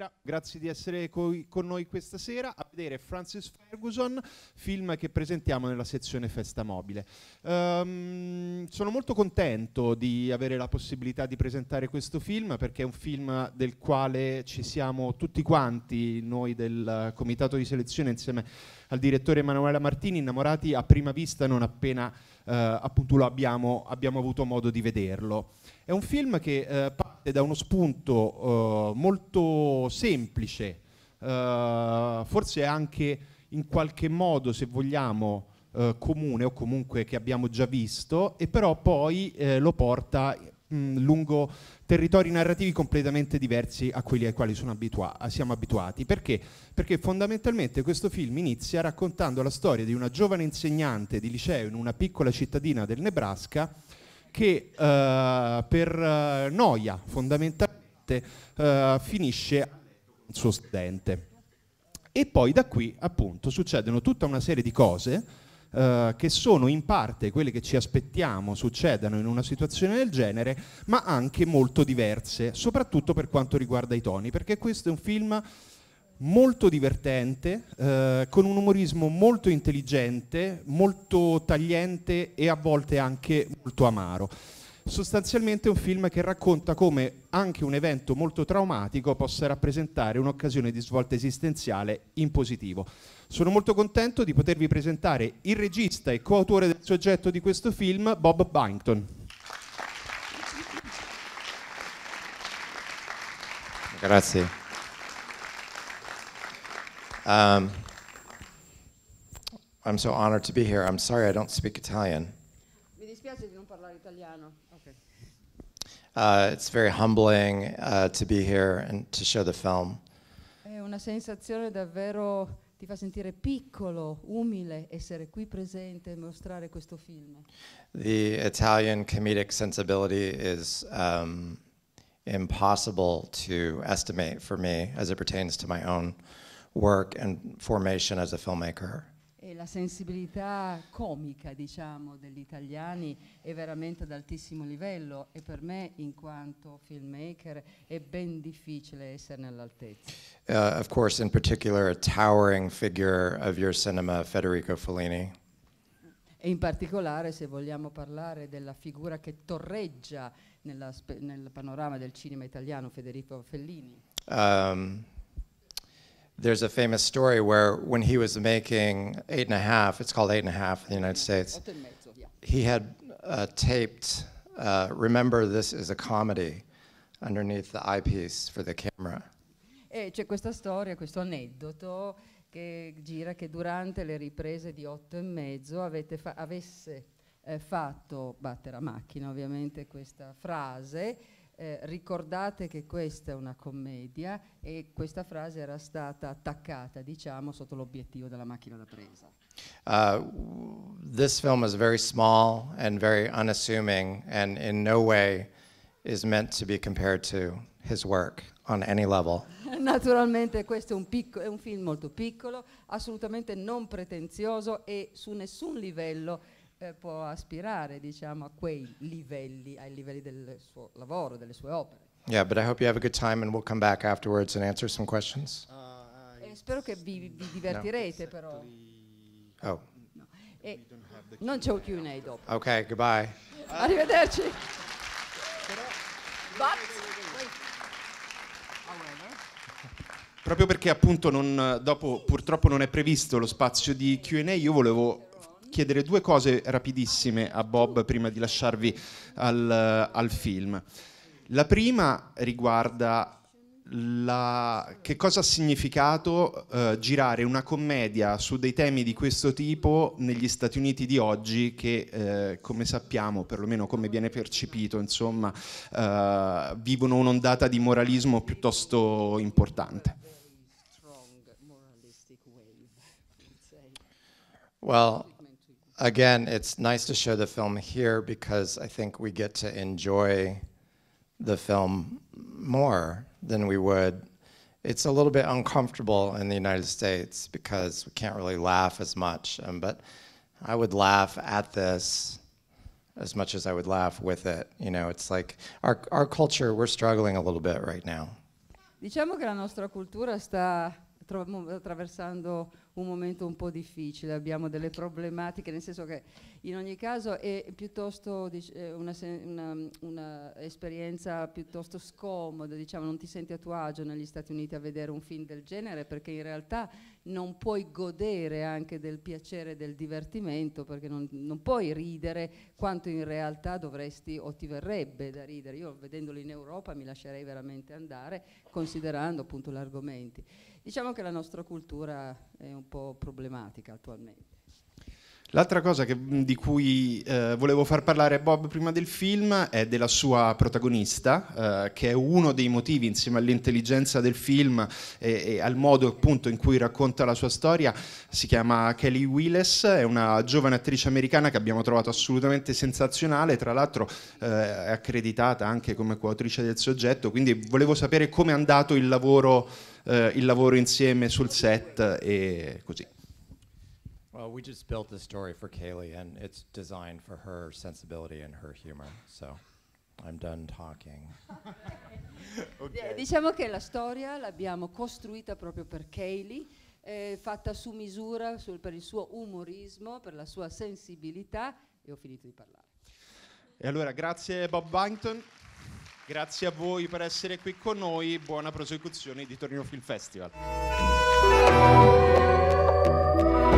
Buonasera, grazie di essere coi, con noi questa sera a vedere Francis Ferguson, film che presentiamo nella sezione Festa Mobile. Um, sono molto contento di avere la possibilità di presentare questo film perché è un film del quale ci siamo tutti quanti, noi del comitato di selezione insieme al direttore Emanuela Martini, innamorati a prima vista non appena eh, appunto lo abbiamo, abbiamo avuto modo di vederlo. È un film che eh, parte da uno spunto eh, molto semplice, eh, forse anche in qualche modo, se vogliamo, eh, comune o comunque che abbiamo già visto, e però poi eh, lo porta mh, mm, lungo territori narrativi completamente diversi a quelli ai quali abitua siamo abituati. Perché? Perché fondamentalmente questo film inizia raccontando la storia di una giovane insegnante di liceo in una piccola cittadina del Nebraska che eh, per eh, noia fondamentalmente eh, finisce il suo studente. E poi da qui appunto succedono tutta una serie di cose Uh, che sono in parte quelle che ci aspettiamo succedano in una situazione del genere, ma anche molto diverse, soprattutto per quanto riguarda i toni, perché questo è un film molto divertente, eh, con un umorismo molto intelligente, molto tagliente e a volte anche molto amaro. Sostanzialmente un film che racconta come anche un evento molto traumatico possa rappresentare un'occasione di svolta esistenziale in positivo. Sono molto contento di potervi presentare il regista e coautore del soggetto di questo film, Bob Byington. Grazie. Um, I'm so honored to be here. I'm sorry I don't speak Italian. Mi dispiace di non parlare italiano. Okay. Uh, it's very humbling uh, to be here and to show the film. È una sensazione davvero ti fa sentire piccolo, umile essere qui presente e mostrare questo film. The Italian comedic sensibility is um, impossible to estimate for me as it pertains to my own work and formation as a filmmaker. E la sensibilità comica, diciamo, degli italiani è veramente ad altissimo livello e per me, in quanto filmmaker, è ben difficile essere all'altezza. Uh, of course, in particular, a towering figure of your cinema, Federico Fellini. E in particolare, se vogliamo parlare della figura che torreggia nel panorama del cinema italiano, Federico Fellini. Um, there's a famous story where when he was making Eight and a Half, it's called Eight and a Half in the United States, he had uh, taped uh, Remember This is a Comedy underneath the eyepiece for the camera. E c'è questa storia, questo aneddoto che gira che durante le riprese di otto e mezzo fa avesse eh, fatto battere a macchina ovviamente questa frase eh, ricordate che questa è una commedia e questa frase era stata attaccata, diciamo, sotto l'obiettivo della macchina da presa. Uh, this film is very small and very unassuming and in no way is meant to be compared to his work on any level. Naturalmente questo è un, è un film molto piccolo, assolutamente non pretenzioso e su nessun livello eh, può aspirare diciamo, a quei livelli, ai livelli del suo lavoro, delle sue opere. Yeah, but I hope you have a good time and we'll come back afterwards and answer some questions. Uh, eh, spero che vi, vi divertirete no. però. Oh. No. Eh, non c'è un Q&A dopo. Ok, goodbye. Uh, Arrivederci. Ah, eh? Proprio perché appunto non, dopo purtroppo non è previsto lo spazio di Q&A, io volevo chiedere due cose rapidissime a Bob prima di lasciarvi al, al film. La prima riguarda la... che cosa ha significato eh, girare una commedia su dei temi di questo tipo negli Stati Uniti di oggi che eh, come sappiamo, perlomeno come viene percepito, insomma, eh, vivono un'ondata di moralismo piuttosto importante. Well, again, it's nice to show the film here because I think we get to enjoy the film more than we would. It's a little bit uncomfortable in the United States because we can't really laugh as much, um, but I would laugh at this as much as I would laugh with it. You know, it's like our, our culture, we're struggling a little bit right now. Diciamo che la nostra cultura sta attraversando un momento un po' difficile, abbiamo delle problematiche, nel senso che in ogni caso è piuttosto dic- eh, una, una, esperienza piuttosto scomoda, diciamo, non ti senti a tuo agio negli Stati Uniti a vedere un film del genere perché in realtà non puoi godere anche del piacere e del divertimento perché non, non puoi ridere quanto in realtà dovresti o ti verrebbe da ridere. Io vedendolo in Europa mi lascerei veramente andare considerando appunto gli argomenti. Diciamo che la nostra cultura è un un po' problematica attualmente. L'altra cosa che, di cui eh, volevo far parlare a Bob prima del film è della sua protagonista, eh, che è uno dei motivi insieme all'intelligenza del film e, e, al modo appunto in cui racconta la sua storia. Si chiama Kelly Willis, è una giovane attrice americana che abbiamo trovato assolutamente sensazionale, tra l'altro eh, è accreditata anche come coautrice del soggetto, quindi volevo sapere come è andato il lavoro, eh, il lavoro insieme sul set e così. Well, we just built this story for Kaylee, and it's designed for her sensibility and her humor. So I'm done talking. okay. Diciamo che la storia l'abbiamo costruita proprio per Kaylee. Eh, fatta su misura sul, per il suo umorismo, per la sua sensibilità e ho finito di parlare. E allora grazie Bob Bankton, grazie a voi per essere qui con noi, buona prosecuzione di Torino Film Festival.